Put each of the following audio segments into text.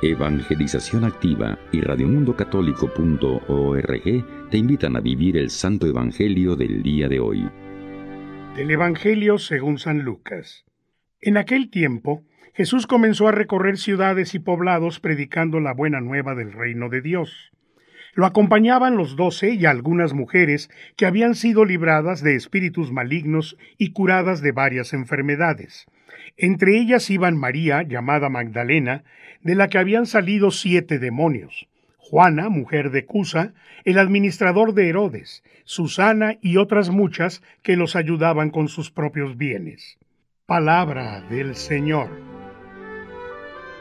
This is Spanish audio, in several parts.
Evangelización Activa y radiomundocatólico.org te invitan a vivir el Santo Evangelio del día de hoy. Del Evangelio según San Lucas. En aquel tiempo, Jesús comenzó a recorrer ciudades y poblados predicando la buena nueva del reino de Dios lo acompañaban los doce y algunas mujeres que habían sido libradas de espíritus malignos y curadas de varias enfermedades. Entre ellas iban María, llamada Magdalena, de la que habían salido siete demonios, Juana, mujer de Cusa, el administrador de Herodes, Susana y otras muchas que los ayudaban con sus propios bienes. Palabra del Señor.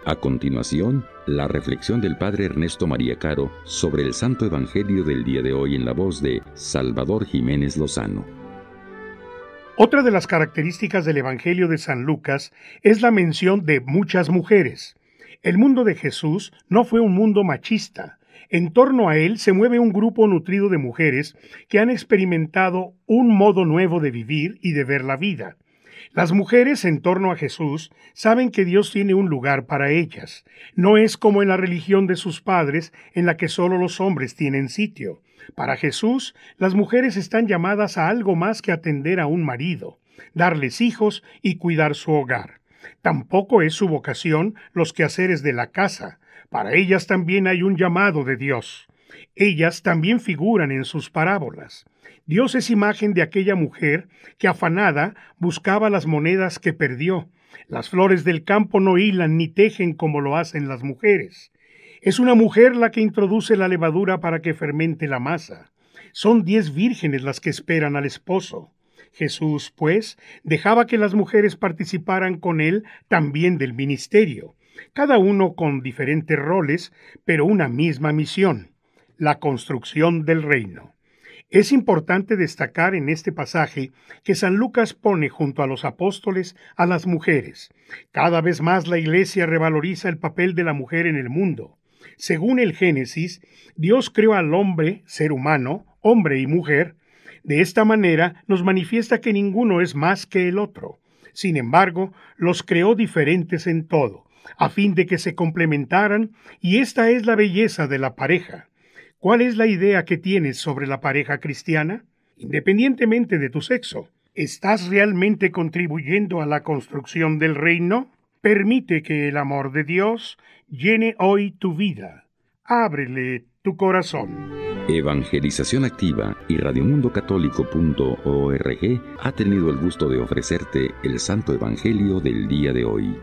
A continuación, la reflexión del Padre Ernesto María Caro sobre el Santo Evangelio del día de hoy en la voz de Salvador Jiménez Lozano. Otra de las características del Evangelio de San Lucas es la mención de muchas mujeres. El mundo de Jesús no fue un mundo machista. En torno a él se mueve un grupo nutrido de mujeres que han experimentado un modo nuevo de vivir y de ver la vida. Las mujeres en torno a Jesús saben que Dios tiene un lugar para ellas. No es como en la religión de sus padres, en la que solo los hombres tienen sitio. Para Jesús, las mujeres están llamadas a algo más que atender a un marido, darles hijos y cuidar su hogar. Tampoco es su vocación los quehaceres de la casa. Para ellas también hay un llamado de Dios. Ellas también figuran en sus parábolas. Dios es imagen de aquella mujer que afanada buscaba las monedas que perdió. Las flores del campo no hilan ni tejen como lo hacen las mujeres. Es una mujer la que introduce la levadura para que fermente la masa. Son diez vírgenes las que esperan al esposo. Jesús, pues, dejaba que las mujeres participaran con él también del ministerio, cada uno con diferentes roles, pero una misma misión la construcción del reino. Es importante destacar en este pasaje que San Lucas pone junto a los apóstoles a las mujeres. Cada vez más la Iglesia revaloriza el papel de la mujer en el mundo. Según el Génesis, Dios creó al hombre, ser humano, hombre y mujer. De esta manera nos manifiesta que ninguno es más que el otro. Sin embargo, los creó diferentes en todo, a fin de que se complementaran, y esta es la belleza de la pareja. ¿Cuál es la idea que tienes sobre la pareja cristiana? Independientemente de tu sexo, ¿estás realmente contribuyendo a la construcción del reino? Permite que el amor de Dios llene hoy tu vida. Ábrele tu corazón. Evangelización Activa y radiomundocatólico.org ha tenido el gusto de ofrecerte el Santo Evangelio del día de hoy.